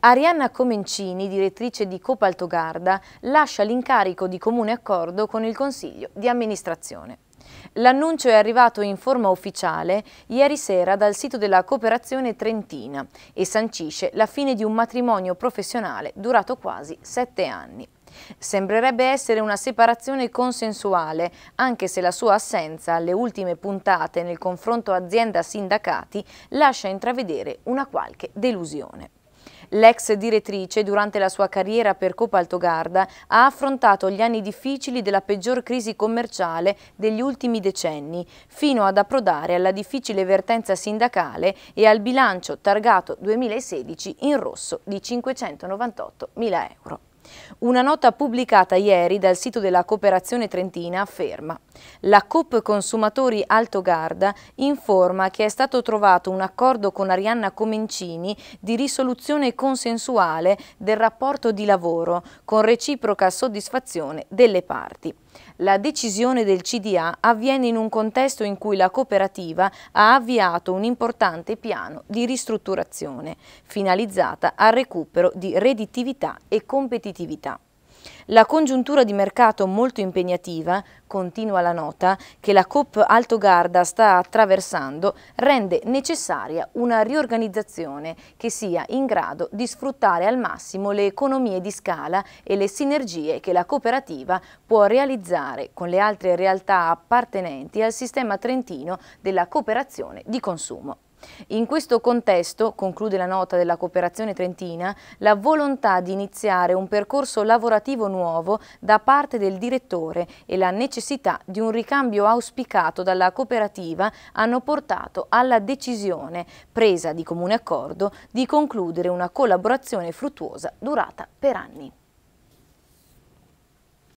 Arianna Comencini, direttrice di Copa Altogarda, lascia l'incarico di comune accordo con il Consiglio di amministrazione. L'annuncio è arrivato in forma ufficiale ieri sera dal sito della cooperazione trentina e sancisce la fine di un matrimonio professionale durato quasi sette anni. Sembrerebbe essere una separazione consensuale, anche se la sua assenza alle ultime puntate nel confronto azienda-sindacati lascia intravedere una qualche delusione. L'ex direttrice, durante la sua carriera per Coppa Altogarda, ha affrontato gli anni difficili della peggior crisi commerciale degli ultimi decenni, fino ad approdare alla difficile vertenza sindacale e al bilancio targato 2016 in rosso di 598 mila euro. Una nota pubblicata ieri dal sito della cooperazione trentina afferma la Coop Consumatori Alto Garda informa che è stato trovato un accordo con Arianna Comencini di risoluzione consensuale del rapporto di lavoro con reciproca soddisfazione delle parti. La decisione del CDA avviene in un contesto in cui la cooperativa ha avviato un importante piano di ristrutturazione, finalizzata al recupero di redditività e competitività attività. La congiuntura di mercato molto impegnativa, continua la nota, che la COP Alto Garda sta attraversando, rende necessaria una riorganizzazione che sia in grado di sfruttare al massimo le economie di scala e le sinergie che la cooperativa può realizzare con le altre realtà appartenenti al sistema trentino della cooperazione di consumo. In questo contesto, conclude la nota della cooperazione trentina, la volontà di iniziare un percorso lavorativo nuovo da parte del direttore e la necessità di un ricambio auspicato dalla cooperativa hanno portato alla decisione, presa di comune accordo, di concludere una collaborazione fruttuosa durata per anni.